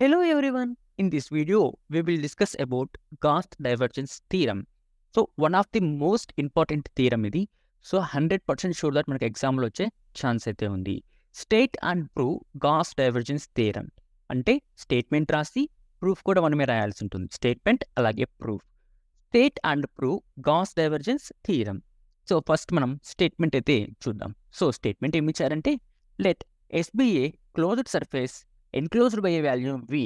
Hello everyone. In this video, we will discuss about Gauss divergence theorem. So one of the most important theorem ఇది so hundred percent sure that మనకి ఎగ్జామ్లో వచ్చే chance అయితే ఉంది state and prove Gauss divergence theorem అంటే statement రాసి proof కూడా మనమే రాయాల్సి ఉంటుంది స్టేట్మెంట్ అలాగే proof state and prove Gauss divergence theorem so first మనం స్టేట్మెంట్ అయితే చూద్దాం సో స్టేట్మెంట్ ఏమి ఇచ్చారంటే let S be a closed surface enclosed by a value v.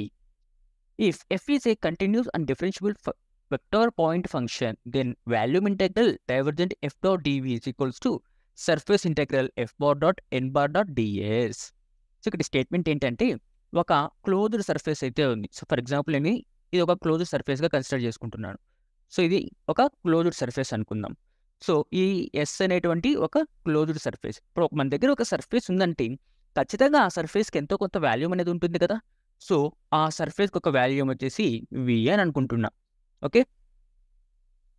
If f is a continuous and differentiable vector point function, then volume integral divergent f dot dv is equals to surface integral F bar dot N bar dot DS so ఇక్కడ statement ఏంటంటే ఒక closed surface అయితే ఉంది so for example నేను ఇది ఒక క్లోజ్డ్ సర్ఫేస్గా కన్సిడర్ చేసుకుంటున్నాను సో ఇది ఒక క్లోజ్డ్ సర్ఫేస్ అనుకుందాం సో ఈ ఎస్ అనేటువంటి ఒక క్లోజ్డ్ సర్ఫేస్ ఇప్పుడు మన దగ్గర ఒక సర్ఫేస్ ఉందంటే ఖచ్చితంగా ఆ సర్ఫేస్కి ఎంతో కొంత వాల్యూమ్ అనేది ఉంటుంది కదా సో ఆ సర్ఫేస్కి ఒక వాల్యూమ్ వచ్చేసి వి అని అనుకుంటున్నా ఓకే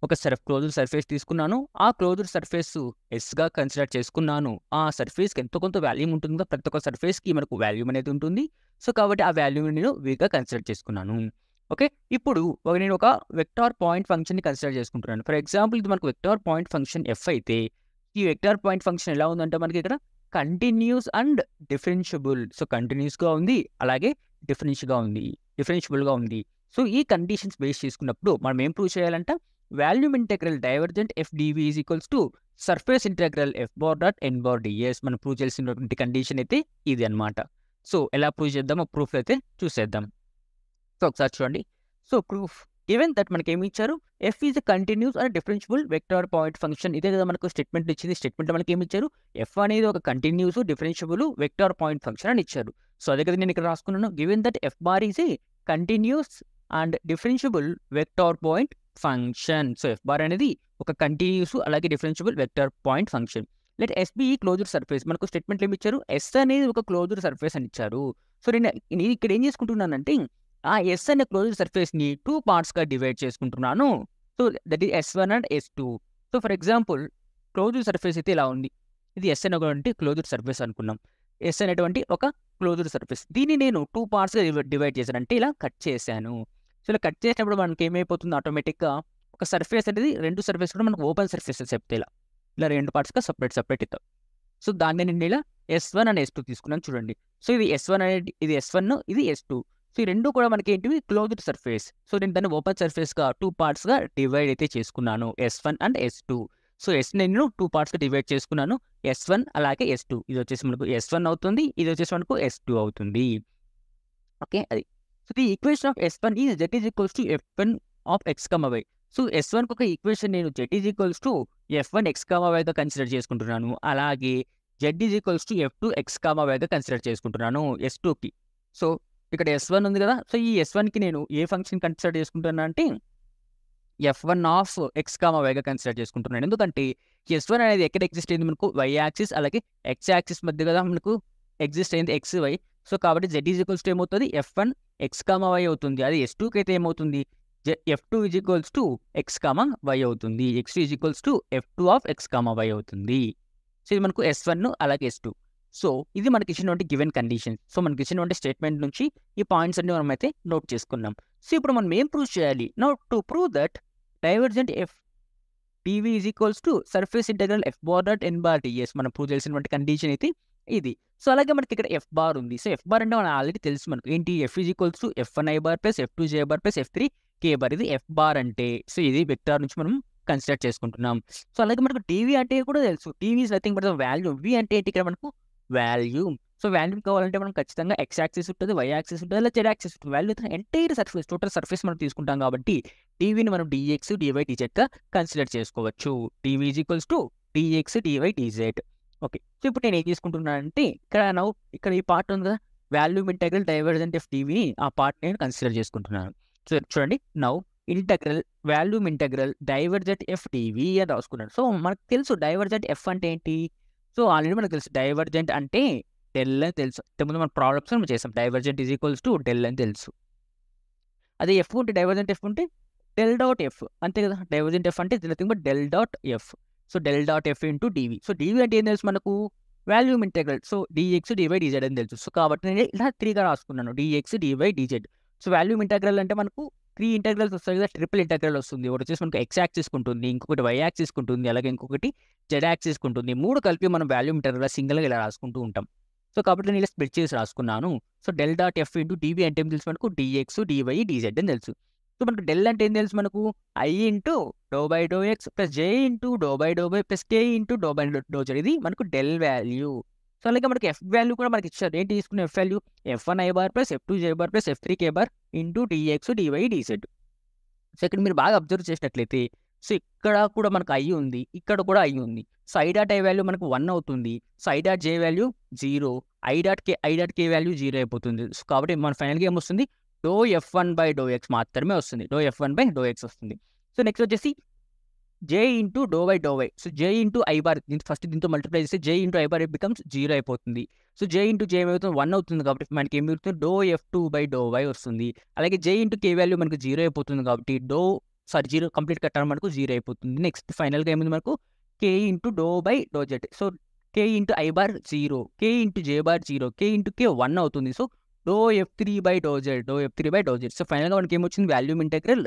ఒక సర్ఫ్ క్లోజ్డ్ సర్ఫేస్ తీసుకున్నాను ఆ క్లోజ్డ్ సర్ఫేస్ ఎస్గా కన్సిడర్ చేసుకున్నాను ఆ సర్ఫేస్కి ఎంతో కొంత వాల్యూమ్ ఉంటుంది కదా ప్రతి ఒక్క సర్ఫేస్కి మనకు వాల్యూమ్ అనేది ఉంటుంది సో కాబట్టి ఆ వాల్యూమ్ నేను వీగా కన్సిడర్ చేసుకున్నాను ఓకే ఇప్పుడు ఒక నేను ఒక వెక్టార్ పాయింట్ ఫంక్షన్ని కన్సిడర్ చేసుకుంటున్నాను ఫర్ ఎగ్జాంపుల్ ఇది మనకు వెక్టార్ పాయింట్ ఫంక్షన్ ఎఫ్ అయితే ఈ వెక్టార్ పాయింట్ ఫంక్షన్ ఎలా ఉందంటే మనకి ఇక్కడ కంటిన్యూస్ అండ్ డిఫరెన్షియబుల్ సో కంటిన్యూస్గా ఉంది అలాగే డిఫరెన్షియల్గా ఉంది డిఫరెన్షియబుల్గా ఉంది సో ఈ కండిషన్స్ బేస్ చేసుకున్నప్పుడు మనం ఏం ప్రూవ్ చేయాలంట volume integral divergent F DV is equals to surface integral F bar dot N bar DS మనం ప్రూవ్ చేసినటువంటి కండిషన్ అయితే ఇది అనమాట సో ఎలా ప్రూవ్ చేద్దామో ప్రూఫ్ అయితే చూసేద్దాం సో ఒకసారి చూడండి సో ప్రూఫ్ ఈవెన్ దట్ మనకి ఏమి ఇచ్చారు F is continuous and differentiable vector point function ఇదే కదా మనకు స్టేట్మెంట్ ఇచ్చింది స్టేట్మెంట్ మనకి ఏమి ఇచ్చారు ఎఫ్ అనేది ఒక continuous differentiable vector point function అని ఇచ్చారు సో అదే కదా నేను ఇక్కడ రాసుకున్నాను given that F bar is a continuous and differentiable vector point function so F bar అనేది ఒక కంటిన్యూస్ అలాగే differentiable vector point function let S be closure surface మనకు స్టేట్మెంట్ ఏమి ఇచ్చారు ఎస్ అనేది ఒక క్లోజర్ సర్ఫేస్ అని ఇచ్చారు సో నేను ఇక్కడ ఏం చేసుకుంటున్నానంటే ఆ ఎస్ అనే సర్ఫేస్ సర్ఫేస్ని టూ పార్ట్స్ గా డివైడ్ చేసుకుంటున్నాను so that is S one and S two so for example closed surface అయితే ఇలా ఉంది ఇది ఎస్ అనేటువంటి క్లోజ్డ్ సర్ఫేస్ అనుకున్నాం ఎస్ అనేటువంటి ఒక క్లోజ్డ్ సర్ఫేస్ దీన్ని నేను టూ పార్ట్స్గా డివైడ్ చేశాను అంటే ఇలా కట్ చేశాను సో ఇలా కట్ చేసినప్పుడు మనకి ఏమైపోతుంది ఆటోమేటిక్గా ఒక సర్ఫేస్ అనేది రెండు సర్ఫేస్ కూడా మనకు ఓపెన్ సర్ఫేస్ అని చెప్తే ఇలా ఇలా రెండు పార్ట్స్గా సపరేట్ సపరేట్ ఇద్దాం సో దాన్ని నేను ఇలా S one and S two తీసుకున్నాను చూడండి సో ఇది ఎస్ వన్ అనేది ఇది ఎస్ వన్ ఇది ఎస్ టూ సో ఈ రెండు కూడా మనకి ఏంటివి క్లోజ్డ్ సర్ఫేస్ సో నేను దాన్ని ఓపెన్ సర్ఫేస్గా టూ పార్ట్స్గా డివైడ్ అయితే చేసుకున్నాను S one and S two so S నేను టూ పార్ట్స్గా డివైడ్ చేసుకున్నాను ఎస్ వన్ అలాగే ఎస్ టూ ఇది వచ్చేసి మనకు ఎస్ వన్ అవుతుంది ఇది వచ్చేసి మనకు ఎస్ టూ అవుతుంది ఓకే అది so the equation of S one is Z is equals to F one of X comma Y so S వన్కి ఒక ఈక్వేషన్ నేను Z is equals to F one X కామావైగా కన్సిడర్ చేసుకుంటున్నాను అలాగే Z is equals to F two X కామావైగా consider చేసుకుంటున్నాను S టూకి so ఇక్కడ ఎస్ వన్ ఉంది కదా సో ఈ ఎస్ వన్కి నేను ఏ ఫంక్షన్ కన్సిడర్ చేసుకుంటున్నా అంటే F one of X comma వైగా కన్సిడర్ చేసుకుంటున్నాను ఎందుకంటే ఎస్ వన్ అనేది ఎక్కడ ఎగ్జిస్ట్ అయింది మనకు వై యాక్సిస్ అలాగే ఎక్స్ యాక్సిస్ మధ్య కదా మనకు ఎగ్జిస్ట్ అయింది ఎక్స్ వై సో కాబట్టి జెడ్ ఈజ్ ఈక్వల్స్ టు ఏమవుతుంది F one X comma Y అవుతుంది అది ఎస్ టూకి అయితే ఏమవుతుంది F two is equals to X comma Y అవుతుంది X two is equals to F two of X comma Y అవుతుంది so ఇది మనకు ఎస్ వన్ అలాగే ఎస్ టూ సో ఇది మనకి ఇచ్చినటువంటి గివెన్ కండిషన్ సో మనకి ఇచ్చినటువంటి స్టేట్మెంట్ నుంచి ఈ పాయింట్స్ అన్ని మనం అయితే నోట్ చేసుకున్నాం సో ఇప్పుడు మనం ఏం ప్రూవ్ చేయాలి now to prove that divergent F DV is equals to surface integral F bar dot N bar DS మనం ప్రూవ్ చేసినటువంటి కండిషన్ అయితే ఇది సో అలాగే మనకి ఇక్కడ ఎఫ్ బార్ ఉంది సో ఎఫ్ బార్ అంటే మనం ఆల్రెడీ తెలుసు మనకు ఏంటి F is equals to F one I bar plus F two J bar plus F three K bar ఇది ఎఫ్ బార్ అంటే సో ఇది వెక్టార్ నుంచి మనం కన్సిడర్ చేసుకుంటున్నాం సో అలాగే మనకు టీవీ అంటే కూడా తెలుసు DV is nothing but the value V అంటే ఇక్కడ మనకు వాల్యూ సో వాల్యూ కావాలంటే మనం ఖచ్చితంగా ఎక్స్ యాక్సిస్ ఉంటుంది వై యాక్సిస్ ఉంటుంది లేదా జెడ్ యాక్సిస్ ఉంటుంది value entire surface total surface మనం తీసుకుంటాం కాబట్టి టీవీని మనం డిఎక్స్ డివై డిజెడ్గా కన్సిడర్ చేసుకోవచ్చు DV is equals to DX DY DZ okay so ఇప్పుడు నేను ఏం తీసుకుంటున్నానంటే ఇక్కడ నౌ ఇక్కడ ఈ పార్ట్ ఉంది కదా వాల్యూమ్ ఇంటగ్రల్ డైవర్జెంట్ ఆఫ్ టీవీని ఆ పార్ట్ నేను కన్సిడర్ చేసుకుంటున్నాను సో చూడండి now integral volume integral divergent F DV అని రాసుకున్నాను సో మనకు తెలుసు డైవర్జెంట్ ఎఫ్ అంటే ఏంటి సో ఆల్రెడీ మనకు తెలుసు డైవర్జెంట్ అంటే డెల్ అని తెలుసు ఇంతకుముందు మన ప్రాబ్లమ్స్ మనం చేస్తాం divergent is equals to del అని తెలుసు అదే ఎఫ్ ఉంటే డైవర్జెంట్ ఎఫ్ ఉంటే డెల్ డాట్ ఎఫ్ అంతే కదా డైవర్జెంట్ ఎఫ్ అంటే nothing but del dot F so del dot F into DV so DV అంటే ఏం తెలుసు మనకు volume integral so DX DY DZ అని తెలుసు సో కాబట్టి నేను ఇలా త్రీగా రాసుకున్నాను DX DY DZ so volume integral అంటే మనకు త్రీ ఇంటర్గ్రల్స్ వస్తాయి కదా ట్రిపుల్ ఇంటర్గ్రల్ వస్తుంది ఒకటి వచ్చేసి మనకు ఎక్స్ యాక్సిస్ ఉంటుంది ఇంకొకటి వై యాక్సిస్ ఉంటుంది అలాగే ఇంకొకటి జెడ్ యాక్సిస్ ఉంటుంది మూడు కలిపి మనం వాల్యూమ్ ఇంటర్గ్రల్ సింగిల్గా ఇలా రాసుకుంటూ ఉంటాం సో కాబట్టి నేను ఇలా స్ప్లిట్ చేసి రాసుకున్నాను so del dot F into DV అంటే ఏం తెలుసు మనకు డిఎక్స్ డివై డిజెడ్ అని తెలుసు సో మనకు డెల్ అంటే ఏం తెలుసు మనకు I into doh by do X plus J into doh by doh by plus K into doh by do Z ఇది మనకు డెల్ వాల్యూ సో అలాగే మనకి ఎఫ్ వాల్యూ కూడా మనకి ఇచ్చారు ఏంటి తీసుకున్న F value F one I bar plus F two J bar plus F three K bar into dx DY DZ so ఇక్కడ మీరు బాగా అబ్జర్వ్ చేసినట్లయితే సో ఇక్కడ కూడా మనకు ఐ ఉంది ఇక్కడ కూడా ఐ ఉంది so I dot I value మనకు వన్ అవుతుంది so I dot J value zero I dot K I dot K value zero అయిపోతుంది సో కాబట్టి మన ఫైనల్గా ఏమొస్తుంది doh F one by do X మాత్రమే వస్తుంది doh F one by do X వస్తుంది సో నెక్స్ట్ వచ్చేసి J into doh by do Y so J into I bar first దీంతో మల్టిప్లై చేస్తే J into I bar becomes zero అయిపోతుంది so J into J ఏమవుతుంది one అవుతుంది కాబట్టి మనకి ఏమి అవుతుంది doh F two by do Y వస్తుంది అలాగే జే ఇంటూ కే వాల్యూ మనకు జీరో అయిపోతుంది కాబట్టి డో సారీ జీరో కంప్లీట్ కట్టడం మనకు జీరో అయిపోతుంది నెక్స్ట్ ఫైనల్గా ఏముంది మనకు K into doh by doh Z so K into I bar zero K into J bar zero K into K one అవుతుంది so doh F three by do Z doh F three by do Z so ఫైనల్గా మనకి ఏమొచ్చింది volume integral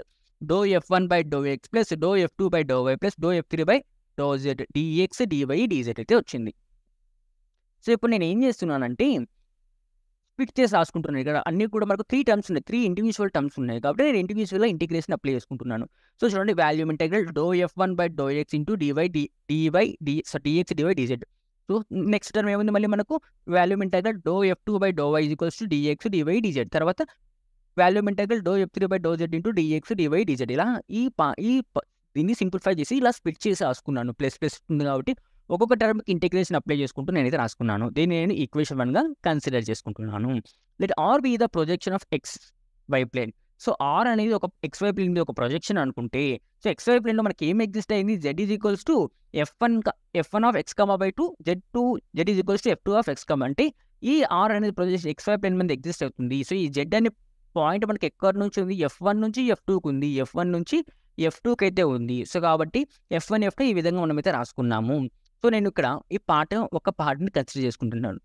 do F one by do X plus doh F two by do Y plus doh F three by do Z DX DY DZ అయితే వచ్చింది so ఇప్పుడు నేను ఏం చేస్తున్నానంటే split చేసి రాసుకుంటున్నాను ఇక్కడ అన్నీ కూడా మనకు త్రీ టర్మ్స్ ఉన్నాయి త్రీ ఇండివిజువల్ టర్మ్స్ ఉన్నాయి కాబట్టి నేను ఇండివిజువల్గా ఇంటిగ్రేషన్ అప్లై చేసుకుంటున్నాను సో చూడండి volume integral do F one by do X into DY D DY D so DX DY DZ so next term ఏముంది మళ్ళీ మనకు volume integral do F two by do Y equals to DX DY DZ తర్వాత volume integral do F three by do Z into dx DY DZ ఇలా ఈ పా ఈ దీన్ని simplify చేసి ఇలా స్ప్లిట్ చేసి రాసుకున్నాను ప్లస్ ప్లస్ ఉంది కాబట్టి ఒక్కొక్క టర్మ్కి ఇంటిగ్రేషన్ అప్లై చేసుకుంటూ నేనైతే రాసుకున్నాను దీన్ని నేను ఈక్వేషన్ వన్గా కన్సిడర్ చేసుకుంటున్నాను let R be the projection of X Y plane so R అనేది ఒక ఎక్స్ వై ప్లేన్ ఒక ప్రొజెక్షన్ అనుకుంటే సో ఎక్స్వై ప్లేన్లో మనకి ఏం ఎగ్జిస్ట్ అయింది Z is equals to F one F one of X comma by two Z two Z is equals to F two of X comma అంటే ఈ R అనేది projection Y plane మీద exist అవుతుంది so ఈ Z అనే point మనకి ఎక్కడి నుంచి ఉంది ఎఫ్ వన్ నుంచి ఎఫ్ టూకి ఉంది ఎఫ్ వన్ నుంచి ఎఫ్ టూకి అయితే ఉంది సో కాబట్టి ఎఫ్ వన్ ఎఫ్ టూ ఈ విధంగా మనమైతే రాసుకున్నాము సో నేను ఇక్కడ ఈ పార్ట్ ఒక పార్ట్ని కన్సిడర్ చేసుకుంటున్నాను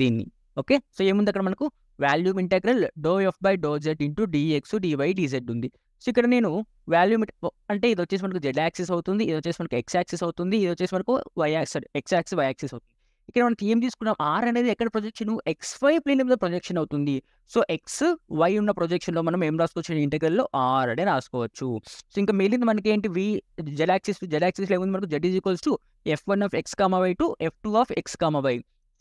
దీన్ని ఓకే సో ఏముంది అక్కడ మనకు volume integral doh F by do Z into dx DY DZ ఉంది సో ఇక్కడ నేను వాల్యూమ్ అంటే ఇది వచ్చేసి మనకు జెడ్ యాక్సిస్ అవుతుంది ఇది వచ్చేసి మనకు ఎక్స్ యాక్సిస్ అవుతుంది ఇది వచ్చేసి మనకు Y axis X axis Y axis అవుతుంది ఇక్కడ మనం థీమ్ తీసుకున్నాం ఆర్ అనేది ఎక్కడ ప్రొజెక్షన్ ఎక్స్ వై ప్లేన్ మీద ప్రొజెక్షన్ అవుతుంది సో ఎక్స్ వై ఉన్న ప్రొజెక్షన్లో మనం ఏం రాసుకోవచ్చు ఇంటర్గల్లో ఆర్ అనే రాసుకోవచ్చు సో ఇంకా మిగిలింది మనకి ఏంటి వి జెలాక్సిస్ జలాక్సిస్లో ఏముంది మనకు Z is equals to F one of X comma Y to F two of X comma Y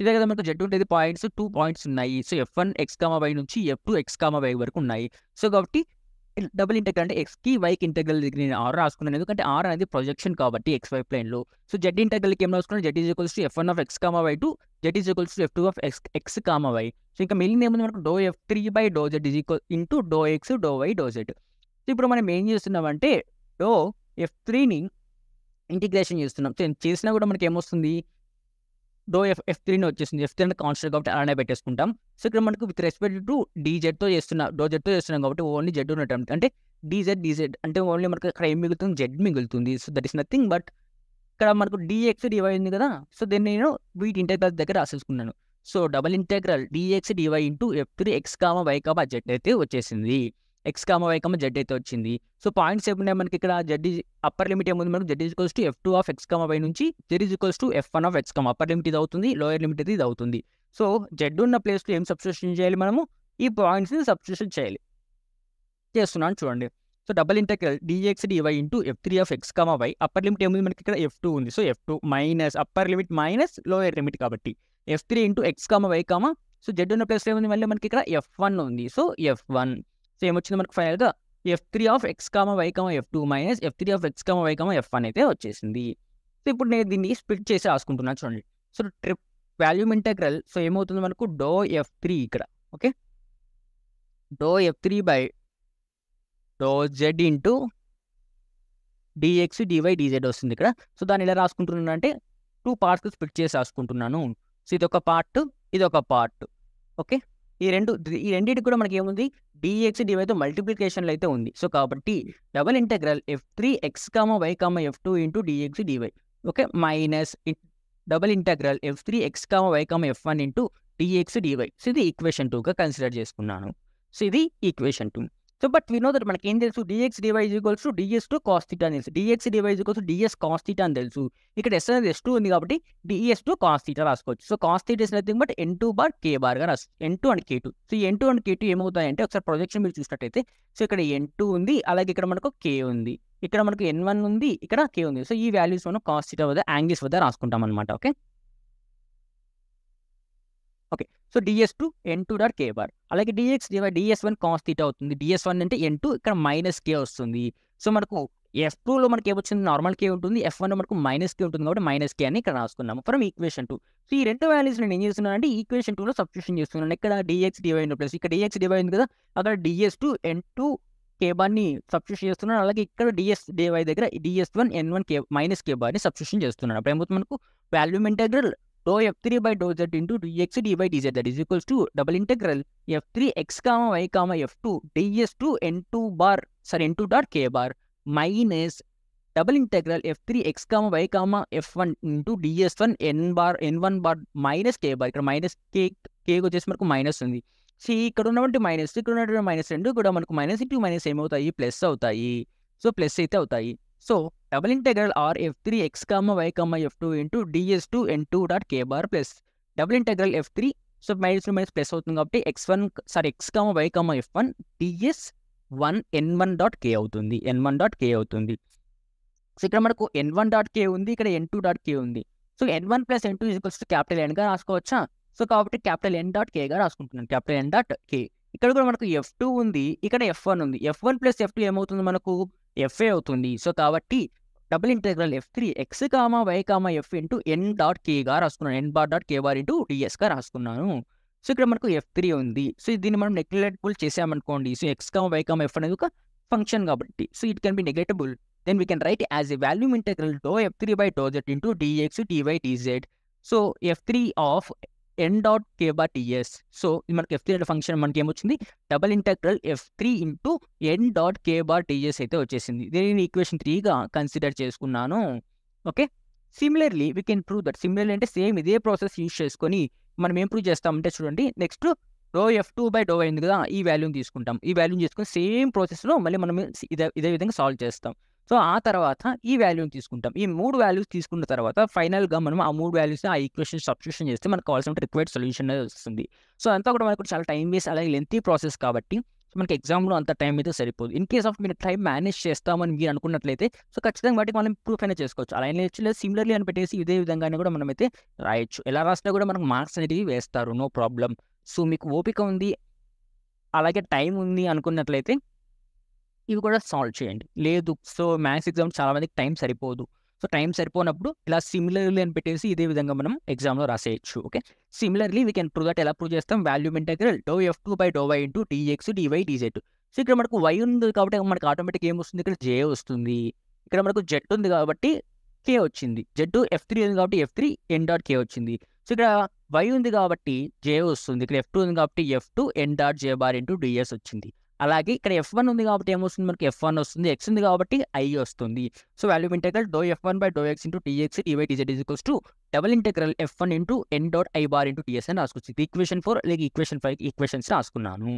ఇదే కదా మనకు జెడ్ ఉండేది పాయింట్స్ టూ పాయింట్స్ ఉన్నాయి so F one X comma Y నుంచి F two X comma Y వరకు ఉన్నాయి so కాబట్టి double integral అంటే ఎక్స్కి వైకి ఇంటెగ్రల్ దగ్గర నేను ఆర్ రాసుకున్నాను ఎందుకంటే ఆర్ అనేది ప్రొజెక్షన్ కాబట్టి ఎక్స్ వై ప్లేన్లో సో జెడ్ ఇంటెగ్రల్కి ఏం రాసుకున్నాను Z is equals to F one of X comma Y to Z is equals to F two of X X comma Y so ఇంకా మెయిన్ ఏముంది మనకు doh F three by do Z is equal into doh X doh Y doh Z so ఇప్పుడు మనం ఏం చేస్తున్నామంటే do F త్రీని integration చేస్తున్నాం చేసినా కూడా మనకి ఏమొస్తుంది డో ఎఫ్ ఎఫ్ త్రీని వచ్చేసింది ఎఫ్ త్రీ అంటే కాన్స్టెంట్ కాబట్టి అలానే పెట్టేసుకుంటాం సో ఇక్కడ మనకు విత్ రెస్పెక్ట్ టు డీజెడ్తో చేస్తున్నా డో జెడ్తో చేస్తున్నాం కాబట్టి ఓన్లీ జెడ్ ఉన్నట్టు అంటే డీజెడ్ డీజెడ్ అంటే ఓన్లీ మనకు ఇక్కడ ఏం మిగులుతుంది జెడ్ మిగులుతుంది so that is nothing but ఇక్కడ మనకు డిఎక్స్ డివై ఉంది కదా సో దీన్ని నేను వీటి ఇంటెగ్రల్ దగ్గర రాసేసుకున్నాను so double integral DX DY into F three X comma Y comma Z అయితే వచ్చేసింది X comma Y comma Z అయితే వచ్చింది సో పాయింట్స్ ఏమున్నాయి మనకి ఇక్కడ జెడ్ అప్పర్ లిమిట్ ఏముంది మనకు Z equals to F two of X comma Y నుంచి Z equals to F one of X comma upper limit ఇది అవుతుంది లోయర్ లిమిట్ ఇది అవుతుంది సో జెడ్ ఉన్న ప్లేస్లో ఏం సబ్స్టిట్యూషన్ చేయాలి మనము ఈ పాయింట్స్ని సబ్స్టిట్యూషన్ చేయాలి చేస్తున్నాను చూడండి so double integral DX DY into F three of X comma Y upper limit ఏముంది మనకి ఇక్కడ ఎఫ్ టూ ఉంది so F two minus upper limit minus lower limit కాబట్టి F three into X comma Y comma so Z ఉన్న ప్లేస్లో ఏముంది మళ్ళీ మనకి ఇక్కడ ఎఫ్ వన్ ఉంది సో ఎఫ్ వన్ సో ఏమొచ్చింది మనకు ఫైనల్గా F three of X comma Y comma F two minus F three of X comma Y comma F one అయితే వచ్చేసింది సో ఇప్పుడు నేను దీన్ని స్ప్లిట్ చేసి రాసుకుంటున్నాను చూడండి so triple volume integral so ఏమవుతుంది మనకు డో ఎఫ్ త్రీ ఇక్కడ okay doh F three by do Z into dx DY DZ వస్తుంది ఇక్కడ సో దాన్ని ఎలా రాసుకుంటున్నాను అంటే టూ పార్ట్స్కి స్ప్లిట్ చేసి రాసుకుంటున్నాను సో ఇది ఒక పార్ట్ ఇది ఒక పార్ట్ ఓకే ఈ రెండు ఈ రెండింటికి కూడా మనకి ఏముంది డిఎక్స్ డివైతో మల్టిప్లికేషన్లు అయితే ఉంది సో కాబట్టి double integral F three X comma Y comma F two into dx DY okay minus double integral F three X comma Y comma F one into dx DY so ఇది equation టూగా consider చేసుకున్నాను so ఇది equation two so but we know that మనకి ఏం తెలుసు DX DY is equals to DS two cos అని తెలుసు DX DY is equals DS cos అని తెలుసు ఇక్కడ ఎస్ అనేది ఎస్ టూ ఉంది కాబట్టి డిఎస్ టు కాస్ రాసుకోవచ్చు so cos theta is nothing but N two bar K గా రాసు N two and K two so N two and K two ఏమవుతాయంటే ఒకసారి ప్రొజెక్షన్ మీరు చూసినట్టయితే సో ఇక్కడ ఎన్ టూ ఉంది అలాగే ఇక్కడ మనకు కే ఉంది ఇక్కడ మనకు ఎన్ వన్ ఉంది ఇక్కడ కే ఉంది సో ఈ వాల్యూస్ మనం కాస్ వద్ద యాంగిల్స్ వద్ద రాసుకుంటాం అనమాట okay okay so DS two N two dot K bar అలాగే DX DY DS one cos theta అవుతుంది డిఎస్ వన్ అంటే ఎన్ టూ ఇక్కడ మైనస్ కే వస్తుంది సో మనకు ఎఫ్ టూలో మనకి ఏమొచ్చింది నార్మల్ కే ఉంటుంది ఎఫ్ వన్లో మనకు మైనస్ కే ఉంటుంది కాబట్టి మైనస్ కే అని ఇక్కడ రాసుకున్నాము ఫ్రమ్ ఈక్వేషన్ టూ సో ఈ రెండు వాల్యూస్ నేను ఏం చేస్తున్నాను అంటే ఈక్వేషన్ టూలో సబ్స్టిట్యూషన్ చేస్తున్నాను ఇక్కడ డిఎక్స్ డివై ప్లస్ ఇక్కడ డిఎక్స్ డివై ఉంది కదా అక్కడ DS two N two K బార్ని సబ్స్టిట్యూషన్ చేస్తున్నాను అలాగే ఇక్కడ డిఎస్ డివై దగ్గర DS one N one K minus K బార్ని సబ్స్టిట్యూషన్ చేస్తున్నాను అప్పుడు ఏమవుతుంది మనకు volume integral doh F three by do Z into DX DY DZ that is equals to double integral F three X comma Y comma F two DS two N two bar sorry N two dot K bar minus double integral F three X comma Y comma F one into DS one N bar N one bar minus K bar ఇక్కడ minus K K వచ్చేసి మనకు minus ఉంది so ఇక్కడ ఉన్నటువంటి minus ఇక్కడ ఉన్నటువంటి minus రెండు కూడా మనకు మైనస్ ఇంటూ మైనస్ ఏమవుతాయి ప్లస్ అవుతాయి సో ప్లస్ అయితే అవుతాయి so double integral R F three X comma Y comma F two into D S two N two dot K bar plus double integral F three so minus two minus plus అవుతుంది కాబట్టి X one sorry X comma Y comma F one D S one N one dot K అవుతుంది N one dot K అవుతుంది so ఇక్కడ మనకు ఎన్ one dot K ఉంది ఇక్కడ ఎన్ two dot K ఉంది so N one plus N two is capital ఎన్గా రాసుకోవచ్చా so కాబట్టి క్యాపిటల్ ఎన్ డాట్ కేగా రాసుకుంటున్నాను క్యాపిటల్ ఎన్ డాట్ కే ఇక్కడ కూడా మనకు ఎఫ్ టూ ఉంది ఇక్కడ ఎఫ్ వన్ ఉంది F one plus F two ఏమవుతుంది మనకు ఎఫ్ఏ అవుతుంది సో కాబట్టి double integral F three X comma Y comma F into N dot కేగా రాసుకున్నాను N bar dot K R into డిఎస్గా రాసుకున్నాను సో ఇక్కడ మనకు ఎఫ్ త్రీ ఉంది సో దీన్ని మనం నెగ్లెక్టబుల్ చేసామనుకోండి so X comma Y comma F అనేది ఒక ఫంక్షన్ కాబట్టి so it can be integrable then we can write as a volume integral do F three by do Z into D X D Y D Z so F three of N dot K bar S so మనకి F three function మనకి ఏమొచ్చింది double integral F three into N dot K bar D S అయితే వచ్చేసింది నేను equation త్రీగా consider చేసుకున్నాను okay similarly we can prove that similarly అంటే same ఇదే ప్రాసెస్ యూజ్ చేసుకొని మనం ఏం ప్రూవ్ చేస్తామంటే చూడండి next do F two by do అయింది కదా ఈ వాల్యూని తీసుకుంటాం ఈ వాల్యూని తీసుకుని సేమ్ ప్రాసెస్లో మళ్ళీ మనం ఇదే ఇదే విధంగా సాల్వ్ చేస్తాం సో ఆ తర్వాత ఈ వాల్యూని తీసుకుంటాం ఈ మూడు వాల్యూస్ తీసుకున్న తర్వాత ఫైనల్గా మనం ఆ మూడు వాల్యూస్ ఆ ఈక్వేషన్ సబ్స్టిట్యూషన్ చేస్తే మనకు కావాల్సిన రిక్వైర్డ్ సొల్యూషన్ అనేది వస్తుంది సో అంతా కూడా మనకు చాలా టైం వేస్ట్ అలాగే లెంతీ ప్రాసెస్ కాబట్టి సో మనకి ఎగ్జామ్లో అంత టైం అయితే సరిపోదు ఇన్ కేస్ ఆఫ్ మీరు టైం మేనేజ్ చేస్తామని మీరు అనుకున్నట్లయితే సో ఖచ్చితంగా వాటికి మనం ప్రూఫ్ అయినా చేసుకోవచ్చు అలా అయినా లేదు సిమిలర్లీ అని పెట్టేసి ఇదే విధంగానే కూడా మనమైతే రాయొచ్చు ఎలా రాసినా కూడా మనకు మార్క్స్ అనేవి వేస్తారు నో ప్రాబ్లం సో మీకు ఓపిక ఉంది అలాగే టైం ఉంది అనుకున్నట్లయితే ఇవి కూడా సాల్వ్ చేయండి లేదు సో మ్యాథ్స్ ఎగ్జామ్ చాలా మందికి టైం సరిపోదు సో టైం సరిపోనప్పుడు ఇలా సిమిలర్లీ అని పెట్టేసి ఇదే విధంగా మనం ఎగ్జామ్లో రాసేయచ్చు okay similarly we can prove that ఎలా ప్రూవ్ చేస్తాం volume integral do F two by do Y into dx D Y D Z so ఇక్కడ మనకు వై ఉంది కాబట్టి మనకు ఆటోమేటిక్ ఏం వస్తుంది ఇక్కడ జే వస్తుంది ఇక్కడ మనకు జెడ్ ఉంది కాబట్టి కే వచ్చింది జెడ్ ఎఫ్ త్రీ ఉంది కాబట్టి F three N dot K వచ్చింది సో ఇక్కడ వై ఉంది కాబట్టి జే వస్తుంది ఇక్కడ ఎఫ్ టూ ఉంది కాబట్టి F two N dot J bar into D S వచ్చింది అలాగే ఇక్కడ ఎఫ్ వన్ ఉంది కాబట్టి ఏమొస్తుంది మనకి ఎఫ్ వన్ వస్తుంది ఎక్స్ ఉంది కాబట్టి ఐ వస్తుంది so volume integral do F one by do X into D X D Y D Z is equals to double integral F one into N dot I bar into D S అని రాసుకొచ్చింది equation four లేక equation five equations రాసుకున్నాను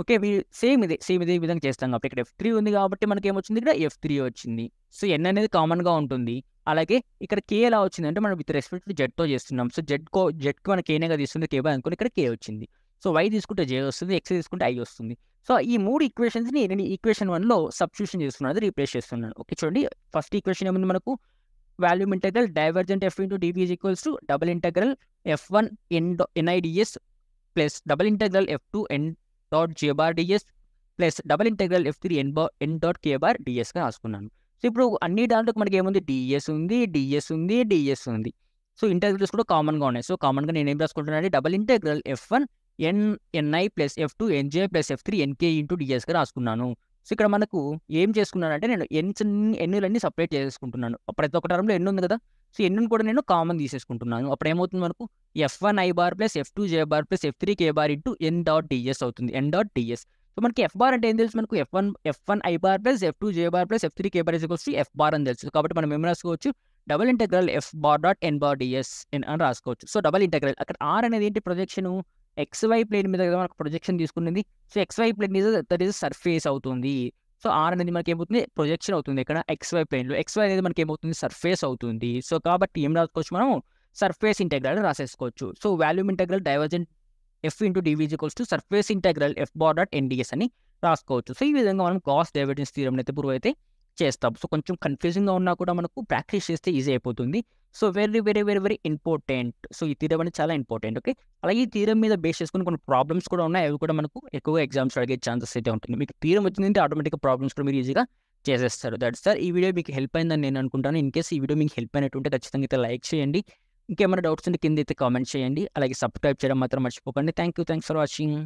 okay same ఇదే same ఇదే విధంగా చేస్తాం కాబట్టి ఇక్కడ ఎఫ్ త్రీ ఉంది కాబట్టి మనకి ఏమొచ్చింది ఇక్కడ ఎఫ్ త్రీ వచ్చింది సో ఎన్ అనేది కామన్గా ఉంటుంది అలాగే ఇక్కడ కే ఎలా వచ్చిందంటే మనం విత్ రెస్పెక్ట్ జెడ్తో చేస్తున్నాం సో జెడ్ కో జెడ్కి మనకి కేనే కదా ఇస్తుంది కే బై అనుకుని ఇక్కడ కే వచ్చింది సో వై తీసుకుంటే జే వస్తుంది ఎక్స్ తీసుకుంటే ఐ వస్తుంది సో ఈ మూడు ఈక్వేషన్స్ని నేను ఈక్వేషన్ వన్లో సబ్స్టిట్యూషన్ చేస్తున్నాను రీప్లేస్ చేస్తున్నాను ఓకే చూడండి ఫస్ట్ ఈక్వేషన్ ఏముంది మనకు volume integral divergent F into D V equals to double integral F one N N I D S plus double integral F two N dot J bar D S plus double integral F three N bar N dot K bar డిఎస్గా రాసుకున్నాను so ఇప్పుడు అన్ని దాంట్లో మనకి ఏముంది DS ఉంది DS ఉంది DS ఉంది so integrals కూడా కామన్గా ఉన్నాయి సో కామన్గా నేను ఏం రాసుకుంటున్నాను అంటే double integral F one N N I plus F two N J plus F three N K into డిఎస్గా రాసుకున్నాను సో ఇక్కడ మనకు ఏం చేసుకున్నానంటే నేను ఎన్స్ ఎన్నులన్నీ సపరేట్ చేసుకుంటున్నాను ప్రతి ఒక్క టర్మ్లో ఎన్ని ఉంది కదా సో ఎన్నును కూడా నేను కామన్ తీసేసుకుంటున్నాను అప్పుడు ఏమవుతుంది మనకు F one I bar plus F two J bar plus F three K bar into N dot D S అవుతుంది ఎన్ డాట్ డిఎస్ సో మనకి ఎఫ్ బార్ అంటే ఏం తెలుసు మనకు F one F one I bar plus F two J bar plus F three K bar వచ్చి F bar అని తెలుసు కాబట్టి మనం ఏం రాసుకోవచ్చు double integral F bar dot N bar D S అని రాసుకోవచ్చు సో డబల్ ఇంటగ్రల్ అక్కడ ఆర్ అనేది ఏంటి ప్రొజెక్షన్ ఎక్స్ వై ప్లేన్ మీద కదా మనకు ప్రొజెక్షన్ తీసుకునేది సో ఎక్స్ వై ప్లేన్ మీద దట్ ఈస్ సర్ఫేస్ అవుతుంది సో ఆర్ అనేది మనకి ఏమవుతుంది ప్రొజెక్షన్ అవుతుంది ఇక్కడ ఎక్స్ వై ప్లేన్లో ఎక్స్ వై అనేది మనకి ఏమవుతుంది సర్ఫేస్ అవుతుంది సో కాబట్టి ఏం రాసుకోవచ్చు మనం సర్ఫేస్ ఇంటెగ్రల్ రాసేసుకోవచ్చు so volume integral divergent F into D V equals to surface integral F bar dot N D S అని రాసుకోవచ్చు సో ఈ విధంగా మనం కాస్ట్ డైవర్జెన్స్ తీరం అయితే పూర్వైతే చేస్తాం సో కొంచెం కన్ఫ్యూజింగ్గా ఉన్నా కూడా మనకు ప్రాక్టీస్ చేస్తే ఈజీ అయిపోతుంది so very very very very important so ఈ తీరం అనేది చాలా ఇంపార్టెంట్ ఓకే అలాగే ఈ తీరం మీద బేస్ చేసుకుని కొన్ని ప్రాబ్లమ్స్ కూడా ఉన్నాయి అవి కూడా మనకు ఎక్కువగా ఎగ్జామ్స్ అడిగే ఛాన్సెస్ అయితే ఉంటుంది మీకు తీరం వచ్చిందంటే ఆటోమేటిక్గా ప్రాబ్లమ్స్ కూడా మీరు ఈజీగా చేసేస్తారు దట్ సార్ ఈ వీడియో మీకు హెల్ప్ అయిందని నేను అనుకుంటాను ఇన్ కేసు ఈ వీడియో మీకు హెల్ప్ అయినట్టుంటే ఖచ్చితంగా అయితే లైక్ చేయండి ఇంకేమైనా డౌట్స్ ఉంటే కింద అయితే కామెంట్ చేయండి అలాగే సబ్స్క్రైబ్ చేయడం మాత్రం మర్చిపోకండి thank you thanks for watching